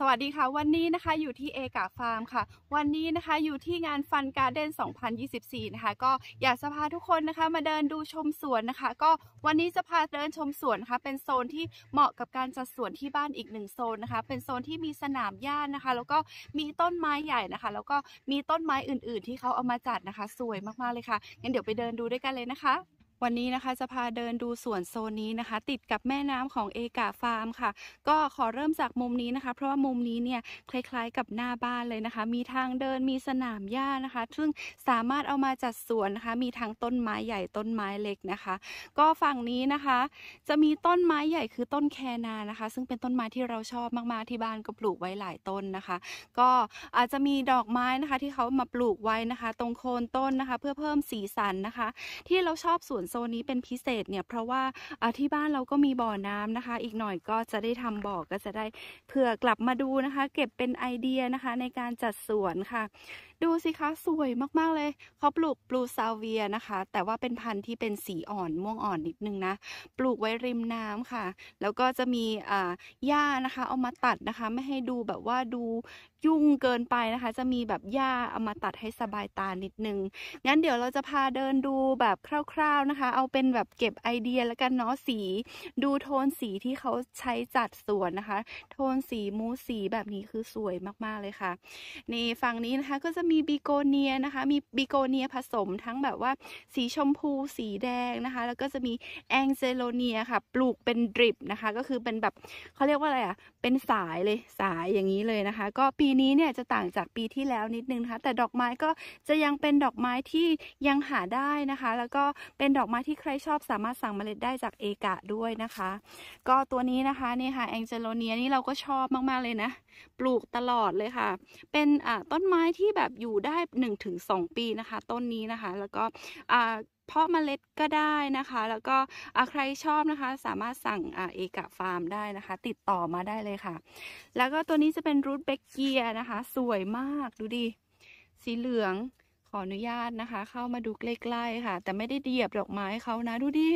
สวัสดีค่ะ วันนี้นะคะอยู่ที่เอกาฟาร์มค่ะ วันนี้นะคะอยู่ที่งานฟันการ์เดน2024นะคะก็อยากจะพาทุกคนนะคะ มาเดินดูชมสวนนะคะ ก็วันนี้จะพาเดินชมสวนนะคะ เป็นโซนที่เหมาะกับการจัดสวนที่บ้านอีกหนึ่งโซนนะคะ เป็นโซนที่มีสนามหญ้านะคะ แล้วก็มีต้นไม้ใหญ่นะคะ แล้วก็มีต้นไม้อื่นๆที่เขาเอามาจัดนะคะ สวยมากๆเลยค่ะงั้นเดี๋ยวไปเดินดูด้วยกันเลยนะคะวันนี้นะคะจะพาเดินดูสวนโซนนี้นะคะ ติดกับแม่น้ำของเอกาฟาร์มค่ะก็ขอเริ่มจากมุมนี้นะคะ เพราะว่ามุมนี้เนี่ยคล้ายๆกับหน้าบ้านเลยนะคะ มีทางเดินมีสนามหญ้านะคะ ซึ่งสามารถเอามาจัดสวนนะคะ มีทั้งต้นไม้ใหญ่ต้นไม้เล็กนะคะ ก็ฝั่งนี้นะคะ จะมีต้นไม้ใหญ่คือต้นแคนานะคะ ซึ่งเป็นต้นไม้ที่เราชอบมากๆที่บ้านก็ปลูกไว้หลายต้นนะคะ ก็อาจจะมีดอกไม้นะคะที่เขามาปลูกไว้นะคะ ตรงโคนต้นนะคะเพื่อเพิ่มสีสันนะคะ ที่เราชอบสวนโซนนี้เป็นพิเศษเนี่ยเพราะว่าที่บ้านเราก็มีบ่อน้ำนะคะ อีกหน่อยก็จะได้ทำบ่อก็จะได้เผื่อกลับมาดูนะคะ เก็บเป็นไอเดียนะคะในการจัดสวนค่ะดูสิคะ สวยมาก ๆ เลยเขาปลูกบลูซาเวียนะคะ แต่ว่าเป็นพันธุ์ที่เป็นสีอ่อนม่วงอ่อนนิดนึงนะ ปลูกไว้ริมน้ำค่ะ แล้วก็จะมี อ่าหญ้านะคะ เอามาตัดนะคะ ไม่ให้ดูแบบว่าดูยุ่งเกินไปนะคะ จะมีแบบหญ้า เอามาตัดให้สบายตานิดนึง งั้นเดี๋ยวเราจะพาเดินดูแบบคร่าวๆนะคะ เอาเป็นแบบเก็บไอเดียแล้วกันเนาะสี ดูโทนสีที่เขาใช้จัดสวนนะคะ โทนสีมูสีแบบนี้คือสวยมากๆเลยค่ะนี่ฝั่งนี้นะคะก็จะมีบิโกเนียนะคะ มีบิโกเนียผสมทั้งแบบว่าสีชมพูสีแดงนะคะ แล้วก็จะมีแองเจโลเนียค่ะ ปลูกเป็นดริปนะคะ ก็คือเป็นแบบเขาเรียกว่าอะไรอะ่ะ เป็นสายเลยสายอย่างนี้เลยนะคะ ก็ปีนี้เนี่ยจะต่างจากปีที่แล้วนิดนึงนะคะ แต่ดอกไม้ก็จะยังเป็นดอกไม้ที่ยังหาได้นะคะ แล้วก็เป็นดอกไม้ที่ใครชอบสามารถสั่งเมล็ดได้จากเอกะด้วยนะคะ ก็ตัวนี้นะคะนี่ค่ะแองเจโลเนียนี่เราก็ชอบมากๆเลยนะ ปลูกตลอดเลยค่ะ เป็นต้นไม้ที่แบบอยู่ได้1สปีนะคะ ต้นนี้นะคะ แล้วก็เพาะเมล็ดก็ได้นะคะ แล้วก็ใครชอบนะคะ สามารถสั่งเอกะฟาร์มได้นะคะ ติดต่อมาได้เลยค่ะ แล้วก็ตัวนี้จะเป็นรูทเบกเกียนะคะ สวยมากดูดิ สีเหลืองขออนุญาตนะคะ เข้ามาดูใกล้ๆค่ะ แต่ไม่ได้เดียบดอกไม้เขานะ ดูดิ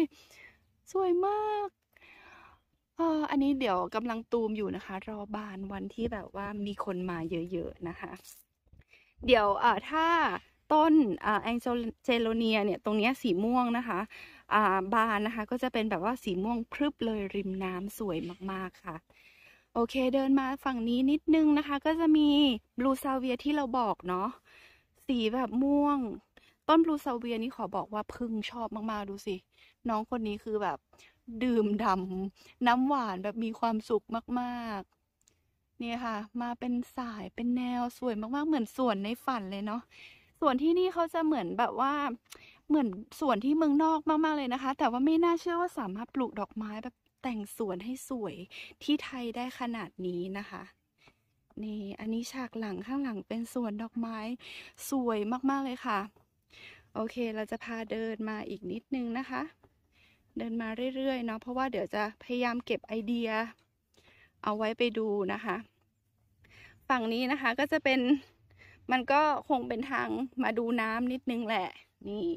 สวยมากอันนี้เดี๋ยวกำลังตูมอยู่นะคะ รอบานวันที่แบบว่ามีคนมาเยอะๆนะคะเดี๋ยวถ้าต้นแองเจโลเนียเนี่ยตรงนี้สีม่วงนะคะบานนะคะ ก็จะเป็นแบบว่าสีม่วงพรึบเลยริมน้ำสวยมากๆค่ะ โอเคเดินมาฝั่งนี้นิดนึงนะคะ ก็จะมีบลูซาเวียที่เราบอกเนาะสีแบบม่วง ต้นบลูซาเวียนี้ขอบอกว่าพึ่งชอบมาก ๆ ดูสิ น้องคนนี้คือแบบดื่มดำน้ำหวานแบบมีความสุขมากๆนี่ค่ะ มาเป็นสายเป็นแนวสวยมากๆ เหมือนสวนในฝันเลย เนาะสวนที่นี่เขาจะเหมือนแบบว่า เหมือนสวนที่เมืองนอกมากๆเลยนะคะ แต่ว่าไม่น่าเชื่อว่าสามารถปลูกดอกไม้แบบแต่งสวนให้สวยที่ไทยได้ขนาดนี้นะคะนี่อันนี้ฉากหลังข้างหลังเป็นสวนดอกไม้ สวยมากๆเลยค่ะ โอเค เราจะพาเดินมาอีกนิดนึงนะคะ เดินมาเรื่อยๆเนาะเพราะว่าเดี๋ยวจะพยายามเก็บไอเดียเอาไว้ไปดูนะคะ ฝั่งนี้นะคะก็จะเป็นมันก็คงเป็นทางมาดูน้ำนิดนึงแหละ นี่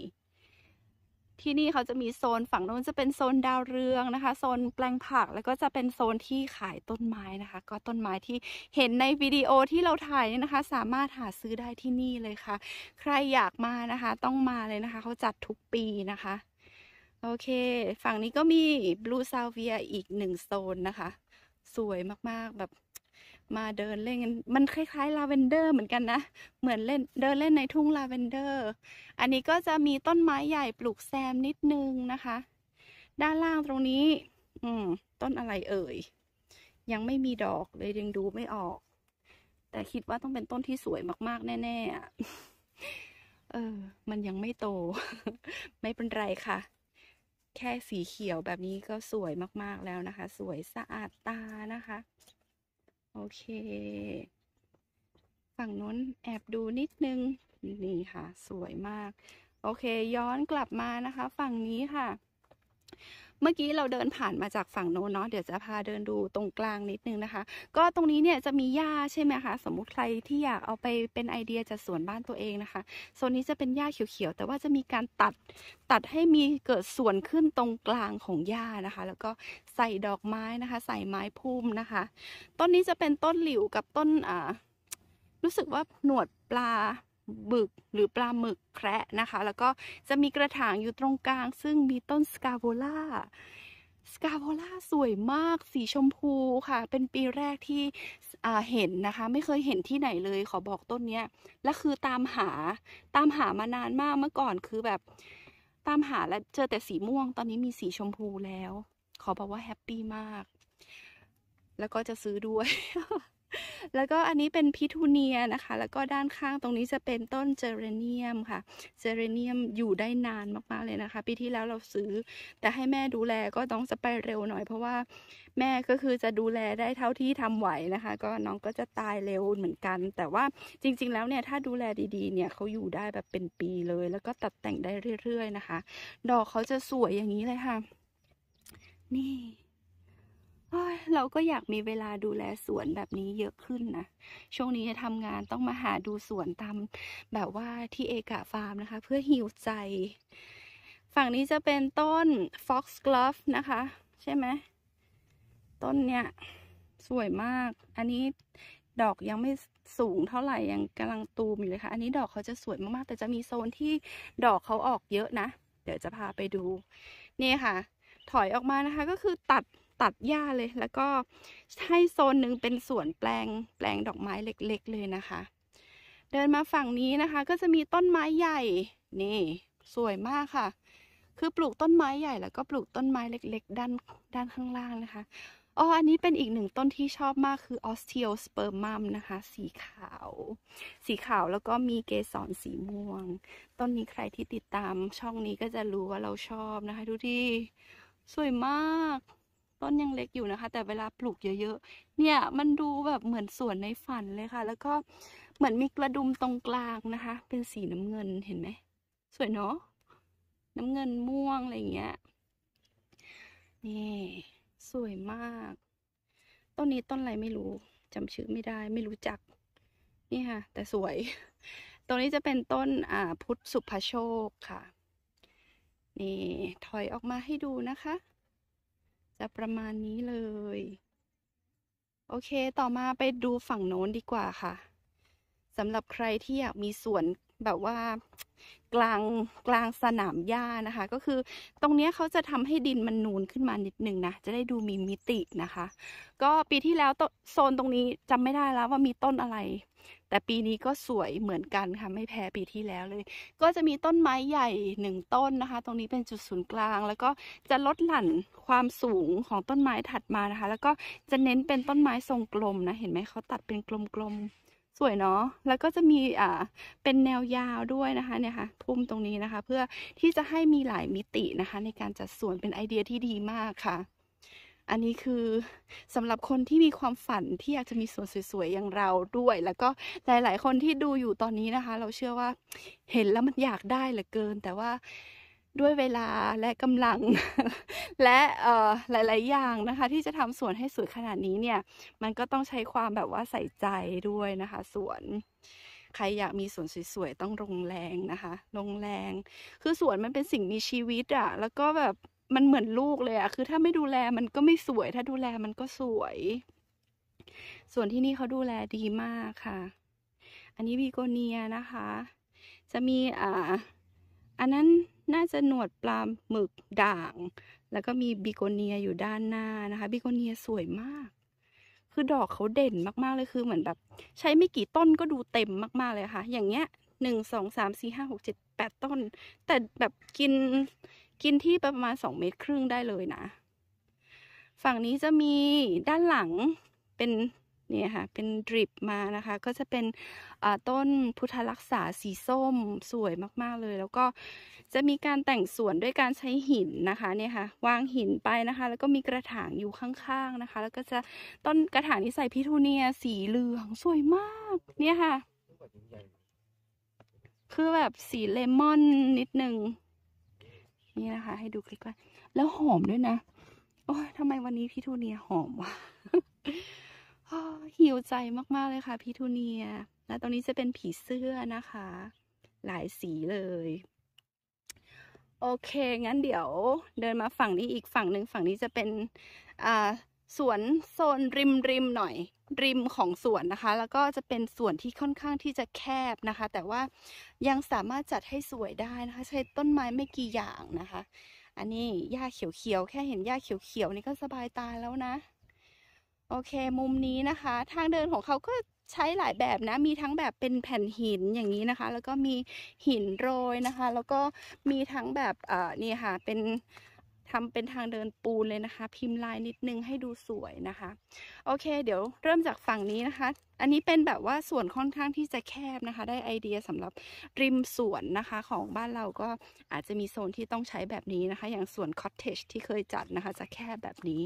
ที่นี่เขาจะมีโซนฝั่งโน้นจะเป็นโซนดาวเรืองนะคะ โซนแปลงผักแล้วก็จะเป็นโซนที่ขายต้นไม้นะคะ ก็ต้นไม้ที่เห็นในวิดีโอที่เราถ่ายนี่นะคะ สามารถหาซื้อได้ที่นี่เลยค่ะ ใครอยากมานะคะ ต้องมาเลยนะคะเขาจัดทุกปีนะคะ โอเค ฝั่งนี้ก็มีบลูซาเวียอีกหนึ่งโซนนะคะสวยมากๆแบบ มาเดินเล่นมันคล้าย ๆ ลาเวนเดอร์เหมือนกันนะ เหมือนเล่น เดินเล่นในทุ่งลาเวนเดอร์ อันนี้ก็จะมีต้นไม้ใหญ่ปลูกแซมนิดนึงนะคะ ด้านล่างตรงนี้ อืม ต้นอะไรเอ่ย ยังไม่มีดอกเลยยังดูไม่ออก แต่คิดว่าต้องเป็นต้นที่สวยมากๆแน่ๆเออ มันยังไม่โต ไม่เป็นไรค่ะแค่สีเขียวแบบนี้ก็สวยมาก ๆ แล้วนะคะ สวยสะอาดตานะคะ โอเค ฝั่งนู้นแอบดูนิดนึง นี่ค่ะ สวยมาก โอเค ย้อนกลับมานะคะ ฝั่งนี้ค่ะเมื่อกี้เราเดินผ่านมาจากฝั่งโน้นเนาะเดี๋ยวจะพาเดินดูตรงกลางนิดนึงนะคะ ก็ตรงนี้เนี่ยจะมีหญ้าใช่ไหมคะสมมุติใครที่อยากเอาไปเป็นไอเดียจัดสวนบ้านตัวเองนะคะโซนนี้จะเป็นหญ้าเขียวๆแต่ว่าจะมีการตัดตัดให้มีเกิดส่วนขึ้นตรงกลางของหญ้านะคะ แล้วก็ใส่ดอกไม้นะคะ ใส่ไม้พุ่มนะคะต้นนี้จะเป็นต้นหลิวกับต้นอ่ารู้สึกว่าหนวดปลาบึกหรือปลาหมึกแคระนะคะ แล้วก็จะมีกระถางอยู่ตรงกลาง ซึ่งมีต้นสกาโบล่าสกาโบล่าสวยมาก สีชมพูค่ะ เป็นปีแรกที่เห็นนะคะ ไม่เคยเห็นที่ไหนเลยขอบอกต้นเนี้ยและคือตามหาตามหามานานมากเมื่อก่อนคือแบบตามหาและเจอแต่สีม่วงตอนนี้มีสีชมพูแล้ว ขอบอกว่าแฮปปี้มาก แล้วก็จะซื้อด้วยแล้วก็อันนี้เป็นพิทูเนียนะคะ แล้วก็ด้านข้างตรงนี้จะเป็นต้นเจเรเนียมค่ะ เจเรเนียมอยู่ได้นานมากๆเลยนะคะ ปีที่แล้วเราซื้อ แต่ให้แม่ดูแลก็ต้องจะไปเร็วหน่อยเพราะว่าแม่ก็คือจะดูแลได้เท่าที่ทำไหวนะคะ ก็น้องก็จะตายเร็วเหมือนกัน แต่ว่าจริงๆแล้วเนี่ย ถ้าดูแลดีๆ เนี่ยเขาอยู่ได้แบบเป็นปีเลย แล้วก็ตัดแต่งได้เรื่อยๆนะคะ ดอกเขาจะสวยอย่างนี้เลยค่ะ นี่เราก็อยากมีเวลาดูแลสวนแบบนี้เยอะขึ้นนะ ช่วงนี้จะทำงานต้องมาหาดูสวนตามแบบว่าที่เอกะฟาร์มนะคะ เพื่อหิวใจ ฝั่งนี้จะเป็นต้น foxglove นะคะ ใช่ไหมต้นเนี้ยสวยมาก อันนี้ดอกยังไม่สูงเท่าไหร่ยังกำลังตูมอยู่เลยค่ะ อันนี้ดอกเขาจะสวยมากๆ แต่จะมีโซนที่ดอกเขาออกเยอะนะ เดี๋ยวจะพาไปดู นี่ค่ะ ถอยออกมานะคะก็คือตัดตัดหญ้าเลย แล้วก็ให้โซนหนึ่งเป็นสวนแปลงแปลงดอกไม้เล็กๆเลยนะคะ เดินมาฝั่งนี้นะคะ ก็จะมีต้นไม้ใหญ่นี่ สวยมากค่ะ คือปลูกต้นไม้ใหญ่แล้วก็ปลูกต้นไม้เล็กๆ ด้านด้านข้างล่างนะคะอ๋ออันนี้เป็นอีกหนึ่งต้นที่ชอบมากคือออสเทียลสเปอร์มัมนะคะ สีขาว สีขาวแล้วก็มีเกสรสีม่วง ต้นนี้ใครที่ติดตาม ช่องนี้ก็จะรู้ว่าเราชอบนะคะดูดิสวยมากต้นยังเล็กอยู่นะคะ แต่เวลาปลูกเยอะๆ เนี่ยมันดูแบบเหมือนสวนในฝันเลยค่ะ แล้วก็เหมือนมีกระดุมตรงกลางนะคะ เป็นสีน้ำเงินเห็นไหม สวยเนาะน้ำเงินม่วงอะไรอย่างเงี้ยนี่ สวยมาก ต้นนี้ต้นอะไรไม่รู้ จำชื่อไม่ได้ไม่รู้จักนี่ค่ะ แต่สวยตรงนี้จะเป็นต้นอ่า พุทธสุภโชคค่ะ นี่ ถอยออกมาให้ดูนะคะะประมาณนี้เลย โอเค ต่อมาไปดูฝั่งโน้นดีกว่าค่ะสำหรับใครที่อยากมีสวนแบบว่ากลางกลางสนามหญ้านะคะ ก็คือตรงนี้เขาจะทำให้ดินมันนูนขึ้นมานิดหนึ่งนะจะได้ดูมีมิตินะคะ ก็ปีที่แล้วโซนตรงนี้จำไม่ได้แล้วว่ามีต้นอะไร แต่ปีนี้ก็สวยเหมือนกันค่ะไม่แพ้ปีที่แล้วเลย ก็จะมีต้นไม้ใหญ่หนึ่งต้นนะคะ ตรงนี้เป็นจุดศูนย์กลาง แล้วก็จะลดหลั่นความสูงของต้นไม้ถัดมานะคะ แล้วก็จะเน้นเป็นต้นไม้ทรงกลมนะเห็นไหมเขาตัดเป็นกลมๆสวยเนาะ แล้วก็จะมีอ่าเป็นแนวยาวด้วยนะคะ เนี่ยค่ะพุ่มตรงนี้นะคะ เพื่อที่จะให้มีหลายมิตินะคะ ในการจัดสวนเป็นไอเดียที่ดีมากค่ะ อันนี้คือสำหรับคนที่มีความฝันที่อยากจะมีสวนสวยๆอย่างเราด้วย แล้วก็หลายๆคนที่ดูอยู่ตอนนี้นะคะ เราเชื่อว่าเห็นแล้วมันอยากได้เหลือเกินแต่ว่าด้วยเวลาและกำลัง และหลายๆ อย่างนะคะ ที่จะทำสวนให้สวยขนาดนี้เนี่ย มันก็ต้องใช้ความแบบว่าใส่ใจด้วยนะคะสวน ใครอยากมีสวนสวยๆ ต้องลงแรงนะคะลงแรง คือสวนมันเป็นสิ่งมีชีวิตอะแล้วก็แบบมันเหมือนลูกเลยอะคือถ้าไม่ดูแลมันก็ไม่สวย ถ้าดูแลมันก็สวย ส่วนที่นี่เขาดูแลดีมากค่ะ อันนี้วีโกเนียนะคะ จะมีอ่าอันนั้นน่าจะหนวดปลาหมึกด่าง แล้วก็มีบิโกเนียอยู่ด้านหน้านะคะ บิโกเนียสวยมาก คือดอกเขาเด่นมากๆเลย คือเหมือนแบบ ใช้ไม่กี่ต้นก็ดูเต็มมากๆเลยค่ะ อย่างเงี้ย หนึ่ง สอง สาม สี่ ห้าหกเจ็ดแปดต้น แต่แบบกิน กินที่ประมาณสองเมตรครึ่งได้เลยนะ ฝั่งนี้จะมีด้านหลังเป็นนี่ค่ะ เป็นดริปมานะคะ ก็จะเป็นต้นพุทธรักษาสีส้มสวยมากๆเลย แล้วก็จะมีการแต่งสวนด้วยการใช้หินนะคะ เนี่ยค่ะ วางหินไปนะคะ แล้วก็มีกระถางอยู่ข้างๆนะคะ แล้วก็จะต้นกระถางที่ใส่พิทูเนียสีเหลืองสวยมาก เนี่ยค่ะ คือแบบสีเลมอนนิดนึง นี่นะคะให้ดูใกล้ๆแล้วหอมด้วยนะโอ้ยทำไมวันนี้พิทูเนียหอมวะหิวใจมากๆ เลยค่ะพีทูเนีย และตรงนี้จะเป็นผีเสื้อนะคะ หลายสีเลย โอเค งั้นเดี๋ยวเดินมาฝั่งนี้อีกฝั่งหนึ่งฝั่งนี้จะเป็นสวนโซนริมริมหน่อย ริมของสวนนะคะ แล้วก็จะเป็นส่วนที่ค่อนข้างที่จะแคบนะคะ แต่ว่ายังสามารถจัดให้สวยได้นะคะ ใช้ต้นไม้ไม่กี่อย่างนะคะ อันนี้หญ้าเขียวๆ แค่เห็นหญ้าเขียวๆนี่ก็สบายตาแล้วนะโอเค มุมนี้นะคะทางเดินของเขาก็ใช้หลายแบบนะ มีทั้งแบบเป็นแผ่นหินอย่างนี้นะคะ แล้วก็มีหินโรยนะคะ แล้วก็มีทั้งแบบเอ่อนี่ค่ะ เป็นทำเป็นทางเดินปูนเลยนะคะ พิมพ์ลายนิดนึงให้ดูสวยนะคะโอเค เดี๋ยวเริ่มจากฝั่งนี้นะคะ อันนี้เป็นแบบว่าส่วนค่อนข้างที่จะแคบนะคะ ได้ไอเดียสำหรับริมสวนนะคะ ของบ้านเราก็อาจจะมีโซนที่ต้องใช้แบบนี้นะคะ อย่างส่วนคอตเทจที่เคยจัดนะคะ จะแคบแบบนี้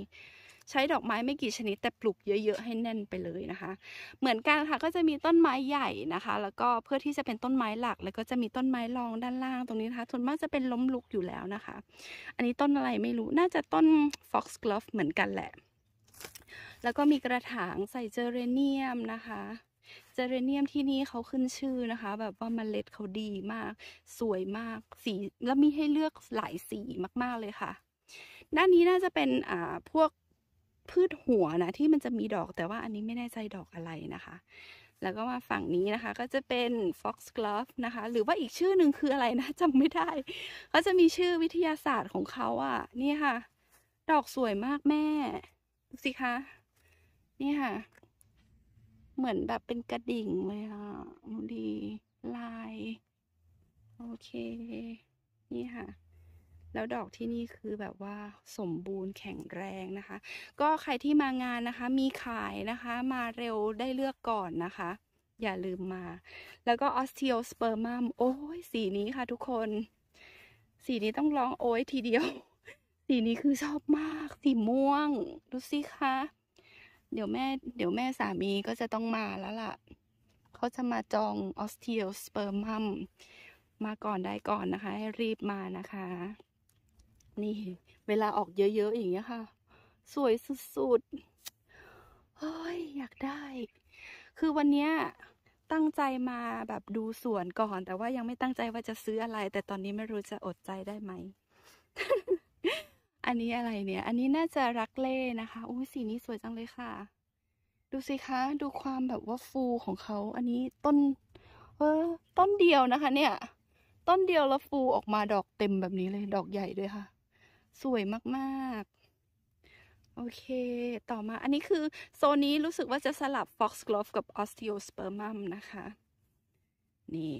ใช้ดอกไม้ไม่กี่ชนิดแต่ปลูกเยอะๆให้แน่นไปเลยนะคะ เหมือนกันค่ะก็จะมีต้นไม้ใหญ่นะคะ แล้วก็เพื่อที่จะเป็นต้นไม้หลักแล้วก็จะมีต้นไม้รองด้านล่างตรงนี้นะคะส่วนมากจะเป็นล้มลุกอยู่แล้วนะคะ อันนี้ต้นอะไรไม่รู้น่าจะต้น foxglove เหมือนกันแหละ แล้วก็มีกระถางใส่เจอเรเนียมนะคะ เจเรเนียมที่นี่เขาขึ้นชื่อนะคะ แบบว่าเมล็ดเขาดีมากสวยมากสีแล้วมีให้เลือกหลายสีมากๆเลยค่ะ ด้านนี้น่าจะเป็นอ่าพวกพืชหัวนะ ที่มันจะมีดอกแต่ว่าอันนี้ไม่แน่ใจดอกอะไรนะคะ แล้วก็มาฝั่งนี้นะคะ ก็จะเป็น foxglove นะคะ หรือว่าอีกชื่อหนึ่งคืออะไรนะจำไม่ได้เขาจะมีชื่อวิทยาศาสตร์ของเขาอะ่ะนี่ค่ะ ดอกสวยมากแม่ ดูสิคะ นี่ค่ะ เหมือนแบบเป็นกระดิ่งเลยอะ่ะดูดี ลาย โอเค นี่ค่ะแล้วดอกที่นี่คือแบบว่าสมบูรณ์แข็งแรงนะคะ ก็ใครที่มางานนะคะ มีขายนะคะ มาเร็วได้เลือกก่อนนะคะ อย่าลืมมา แล้วก็ออสเทยลสเปอร์มัมโอ้ยสีนี้ค่ะทุกคน สีนี้ต้องร้องโอ้ยทีเดียว สีนี้คือชอบมาก สีม่วง ดูสิคะเดี๋ยวแม่ เดี๋ยวแม่สามีก็จะต้องมาแล้วล่ะเขาจะมาจองออสเทยลสเปอร์มัมมาก่อนได้ก่อนนะคะ ให้รีบมานะคะนี่เวลาออกเยอะๆอย่างเงี้ยค่ะ สวย สุดๆเฮ้ย อยากได้ คือวันเนี้ยตั้งใจมาแบบดูสวนก่อน แต่ว่ายังไม่ตั้งใจว่าจะซื้ออะไร แต่ตอนนี้ไม่รู้จะอดใจได้ไหม อันนี้อะไรเนี่ย อันนี้น่าจะรักเล่ นะคะ อุ้ยสีนี้สวยจังเลยค่ะ ดูสิคะ ดูความแบบว่าฟูของเขา อันนี้ต้น เออต้นเดียวนะคะเนี่ย ต้นเดียวแล้วฟูออกมาดอกเต็มแบบนี้เลย ดอกใหญ่ด้วยค่ะสวย มากๆโอเค ต่อมา อันนี้คือโซนนี้รู้สึกว่าจะสลับ Foxglove กับ Osteospermum นะคะ นี่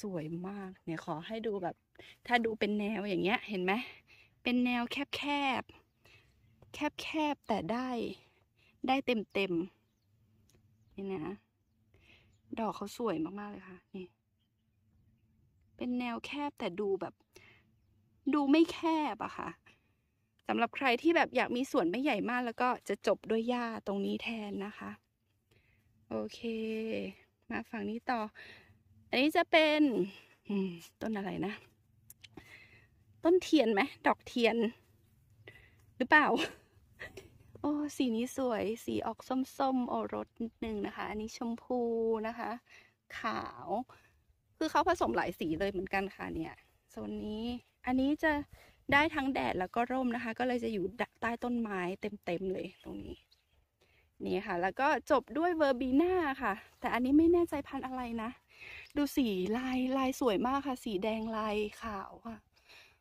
สวยมาก เนี่ย ขอให้ดูแบบ ถ้าดูเป็นแนวอย่างเงี้ย เห็นไหม เป็นแนวแคบแคบ แคบแคบแต่ได้ ได้เต็มเต็มนี่นะ ดอกเขา สวยมาก ๆ เลยค่ะ นี่ เป็นแนวแคบแต่ดูแบบดูไม่แคบอะค่ะสำหรับใครที่แบบอยากมีส่วนไม่ใหญ่มากแล้วก็จะจบด้วยหญ้าตรงนี้แทนนะคะ โอเค มาฝั่งนี้ต่อ อันนี้จะเป็นต้นอะไรนะ ต้นเทียนไหมดอกเทียน หรือเปล่า โอ้สีนี้สวย สีออกส้มๆโอรสนิดนึงนะคะ อันนี้ชมพูนะคะ ขาว คือเขาผสมหลายสีเลยเหมือนกันค่ะเนี่ยโซนนี้อันนี้จะได้ทั้งแดดแล้วก็ร่มนะคะ ก็เลยจะอยู่ใต้ต้นไม้เต็มๆเลย ตรงนี้นี่ค่ะ แล้วก็จบด้วยเวอร์บีน่าค่ะ แต่อันนี้ไม่แน่ใจพันธุ์อะไรนะ ดูสีลายลายสวยมากค่ะ สีแดงลายขาวค่ะ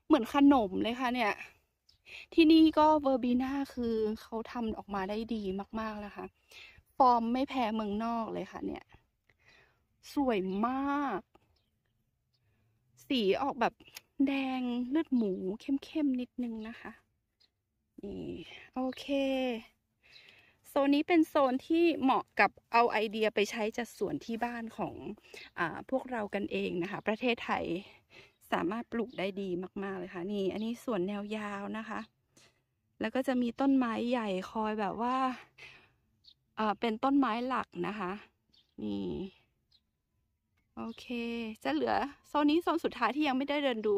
เหมือนขนมเลยค่ะเนี่ยที่นี่ก็เวอร์บีน่าคือเขาทำออกมาได้ดีมากๆแล้วค่ะฟอร์มไม่แพ้เมืองนอกเลยค่ะ เนี่ย สวยมาก สีออกแบบแดงเลือดหมูเข้มๆนิดนึงนะคะนี่โอเค โซนนี้เป็นโซนที่เหมาะกับเอาไอเดียไปใช้จัดสวนที่บ้านของอพวกเรากันเองนะคะ ประเทศไทยสามารถปลูกได้ดีมากๆเลยค่ะ นี่อันนี้สวนแนวยาวนะคะ แล้วก็จะมีต้นไม้ใหญ่คอยแบบว่าเป็นต้นไม้หลักนะคะ นี่โอเค จะเหลือ โซนนี้โซนสุดท้ายที่ยังไม่ได้เดินดู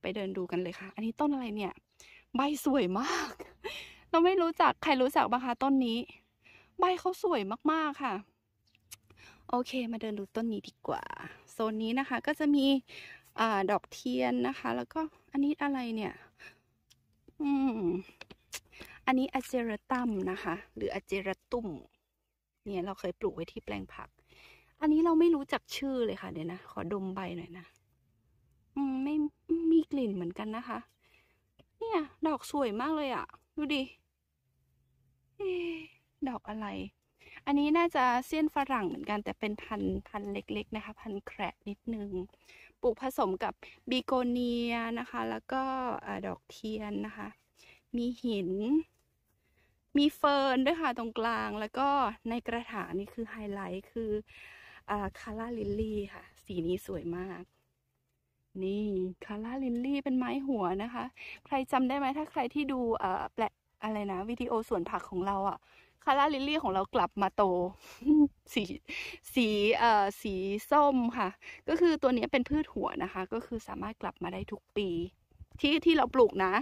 ไปเดินดูกันเลยค่ะ อันนี้ต้นอะไรเนี่ย ใบสวยมากเราไม่รู้จักใครรู้จักบ้างคะต้นนี้ ใบเขาสวยมากๆค่ะ โอเค มาเดินดูต้นนี้ดีกว่า โซนนี้นะคะ ก็จะมีอดอกเทียนนะคะ แล้วก็อันนี้อะไรเนี่ย อืมอันนี้อะเจรตัมนะคะ หรืออะเจรตุมเนี่ยเราเคยปลูกไว้ที่แปลงผักอันนี้เราไม่รู้จักชื่อเลยค่ะเดี๋ยวนะ ขอดมใบหน่อยนะ อืม ไม่ มีกลิ่นเหมือนกันนะคะ เนี่ย ดอกสวยมากเลยอะ่ะดูดิดอกอะไร อันนี้น่าจะเซียนฝรั่งเหมือนกันแต่เป็นพัน พันเล็กๆนะคะ พันแคระนิดนึง ปลูกผสมกับบีโกเนียนะคะ แล้วก็ดอกเทียนนะคะ มีหิน มีเฟิร์นด้วยค่ะตรงกลาง แล้วก็ในกระถางนี่คือไฮไลท์คือคาร่าลิลลี่ค่ะ สีนี้สวยมาก นี่คาร่าลิลลี่เป็นไม้หัวนะคะ ใครจำได้ไหมถ้าใครที่ดูแปลอะไรนะ วิดีโอสวนผักของเราอะ่ะ คาร่าลิลลี่ของเรากลับมาโต สี สีเอ่อสีส้มค่ะ ก็คือตัวนี้เป็นพืชหัวนะคะ ก็คือสามารถกลับมาได้ทุกปี ที่ที่เราปลูกนะ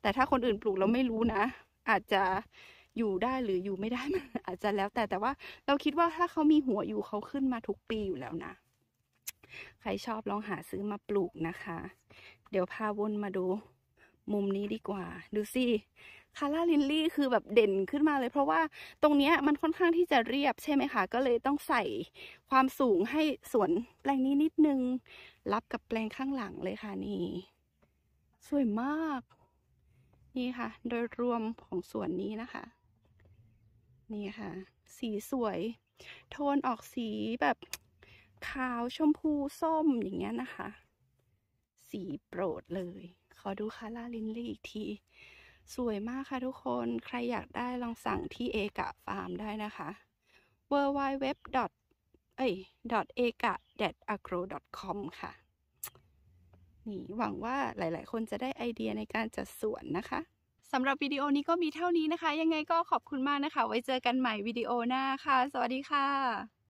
แต่ถ้าคนอื่นปลูกเราไม่รู้นะ อาจจะอยู่ได้หรืออยู่ไม่ได้มันอาจจะแล้วแต่แต่ว่าเราคิดว่าถ้าเขามีหัวอยู่เขาขึ้นมาทุกปีอยู่แล้วนะใครชอบลองหาซื้อมาปลูกนะคะ เดี๋ยวพาวนมาดู มุมนี้ดีกว่า ดูสิคาร่าลินลี่คือแบบเด่นขึ้นมาเลย เพราะว่าตรงเนี้ยมันค่อนข้างที่จะเรียบใช่ไหมคะ ก็เลยต้องใส่ความสูงให้สวนแปลงนี้นิดนึง รับกับแปลงข้างหลังเลยค่ะนี่สวยมาก นี่ค่ะ โดยรวมของสวนนี้นะคะนี่ค่ะ สีสวย โทนออกสีแบบ ขาว ชมพู ส้มอย่างเงี้ยนะคะ สีโปรดเลย ขอดูคาราลินลี่อีกที สวยมากค่ะทุกคนใครอยากได้ลองสั่งที่เอกะฟาร์มได้นะคะ w w w เอ้ย .eka.agro.com ค่ะนี่หวังว่าหลายๆคนจะได้ไอเดียในการจัดสวนนะคะสำหรับวิดีโอนี้ก็มีเท่านี้นะคะ ยังไงก็ขอบคุณมากนะคะ ไว้เจอกันใหม่วิดีโอหน้าค่ะ สวัสดีค่ะ